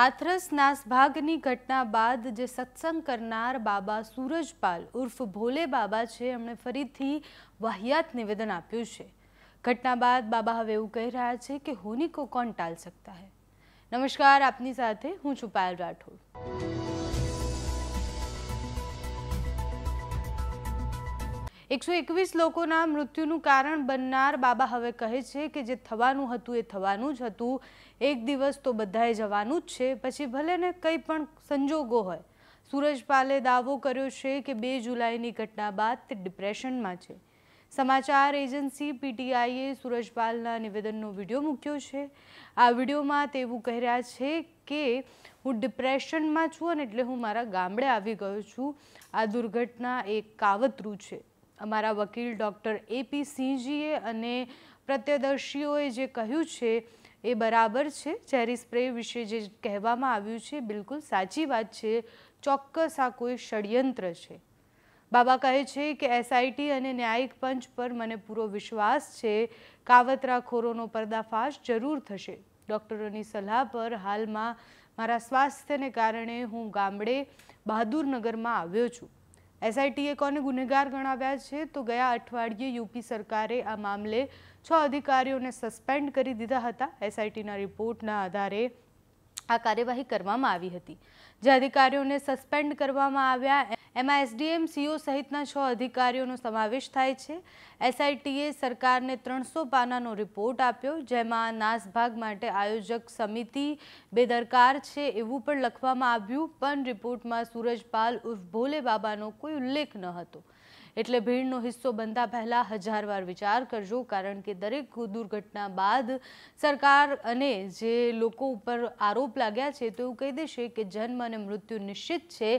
હાથરસ નાસભાગની ઘટના બાદ જે સત્સંગ કરનાર બાબા સૂરજપાલ ઉર્ફ ભોલે બાબા છે એમણે ફરીથી વાહિયાત નિવેદન આપ્યું છે ઘટના બાદ બાબા હવે એવું કહી રહ્યા છે કે હોની કો કોણ ટાળ સકતા હૈ નમસ્કાર આપની સાથે હું છું પાયલ રાઠોડ એકસો એકવીસ લોકોના મૃત્યુનું કારણ બનનાર બાબા હવે કહે છે કે જે થવાનું હતું એ થવાનું જ હતું એક દિવસ તો બધાએ જવાનું જ છે પછી ભલે ને કંઈ પણ સંજોગો હોય સુરજપાલે દાવો કર્યો છે કે બે જુલાઈની ઘટના બાદ તે ડિપ્રેશનમાં છે સમાચાર એજન્સી પીટીઆઈએ સુરજપાલના નિવેદનનો વિડીયો મૂક્યો છે આ વિડીયોમાં તે એવું કહી રહ્યા છે કે હું ડિપ્રેશનમાં છું અને એટલે હું મારા ગામડે આવી ગયો છું આ દુર્ઘટના એક કાવતરું છે અમારા વકીલ ડૉક્ટર એપી સિંહજીએ અને પ્રત્યદર્શીઓએ જે કહ્યું છે એ બરાબર છે ચેરી સ્પ્રે વિશે જે કહેવામાં આવ્યું છે બિલકુલ સાચી વાત છે ચોક્કસ આ કોઈ ષડયંત્ર છે બાબા કહે છે કે એસઆઈટી અને ન્યાયિક પંચ પર મને પૂરો વિશ્વાસ છે કાવતરા ખોરોનો પર્દાફાશ જરૂર થશે ડૉક્ટરોની સલાહ પર હાલમાં મારા સ્વાસ્થ્યને કારણે હું ગામડે બહાદુરનગરમાં આવ્યો છું એસઆઈટીએ કોને ગુનેગાર ગણાવ્યા છે તો ગયા અઠવાડિયે યુપી સરકારે આ મામલે છ અધિકારીઓને સસ્પેન્ડ કરી દીધા હતા એસઆઈટીના રિપોર્ટના આધારે આ કાર્યવાહી કરવામાં આવી હતી જે અધિકારીઓને સસ્પેન્ડ કરવામાં આવ્યા એમાં એસડીએમ સીઓ e સહિતના છ અધિકારીઓનો સમાવેશ થાય છે એસઆઈટીએ સરકારને ત્રણસો પાનાનો રિપોર્ટ આપ્યો જેમાં નાસભાગ માટે આયોજક સમિતિ બેદરકાર છે એવું પણ લખવામાં આવ્યું પણ રિપોર્ટમાં સૂરજપાલ ઉર્ફ ભોલે બાબાનો કોઈ ઉલ્લેખ ન હતો એટલે ભીડનો હિસ્સો બનતા પહેલાં હજાર વાર વિચાર કરજો કારણ કે દરેક દુર્ઘટના બાદ સરકાર અને જે લોકો ઉપર આરોપ લાગ્યા છે તો એવું કહી દેશે કે જન્મ અને મૃત્યુ નિશ્ચિત છે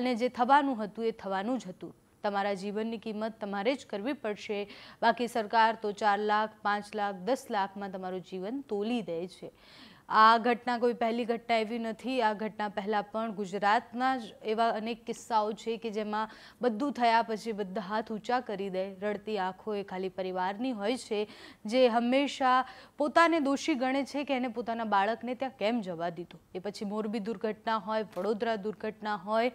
અને જે થવાનું હતું એ થવાનું જ હતું તમારા જીવનની કિંમત તમારે જ કરવી પડશે બાકી સરકાર તો ચાર લાખ પાંચ લાખ દસ લાખમાં તમારું જીવન તોલી દે છે આ ઘટના કોઈ પહેલી ઘટના એવી નથી આ ઘટના પહેલાં પણ ગુજરાતના જ એવા અનેક કિસ્સાઓ છે કે જેમાં બધું થયા પછી બધા હાથ ઊંચા કરી દે રડતી આંખો એ ખાલી પરિવારની હોય છે જે હંમેશા પોતાને દોષી ગણે છે કે એને પોતાના બાળકને ત્યાં કેમ જવા દીધું એ પછી મોરબી દુર્ઘટના હોય વડોદરા દુર્ઘટના હોય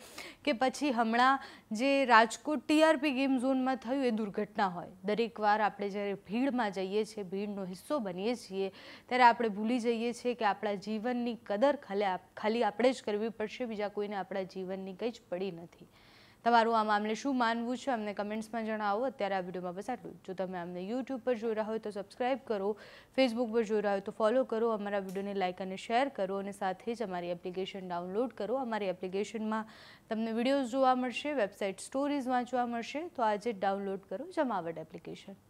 કે પછી હમણાં જે રાજકોટ ટીઆરપી ગેમ ઝોનમાં થયું એ દુર્ઘટના હોય દરેક વાર આપણે જ્યારે ભીડમાં જઈએ છીએ ભીડનો હિસ્સો બનીએ છીએ ત્યારે આપણે ભૂલી જઈએ છીએ કે આપણા જીવનની કદર ખાલી ખાલી આપણે જ કરવી પડશે બીજા કોઈને આપણા જીવનની કંઈ જ પડી નથી તમારું આ મામલે શું માનવું છે અમને કમેન્ટ્સમાં જણાવો અત્યારે આ વિડીયોમાં બસ આટલું જો તમે અમને યુટ્યુબ પર જોઈ રહ્યા હોય તો સબસ્ક્રાઇબ કરો ફેસબુક પર જોઈ રહ્યા હોય તો ફોલો કરો અમારા વિડીયોને લાઇક અને શેર કરો અને સાથે જ અમારી એપ્લિકેશન ડાઉનલોડ કરો અમારી એપ્લિકેશનમાં તમને વિડીયોઝ જોવા મળશે વેબસાઇટ સ્ટોરીઝ વાંચવા મળશે તો આજે ડાઉનલોડ કરો જમાવટ એપ્લિકેશન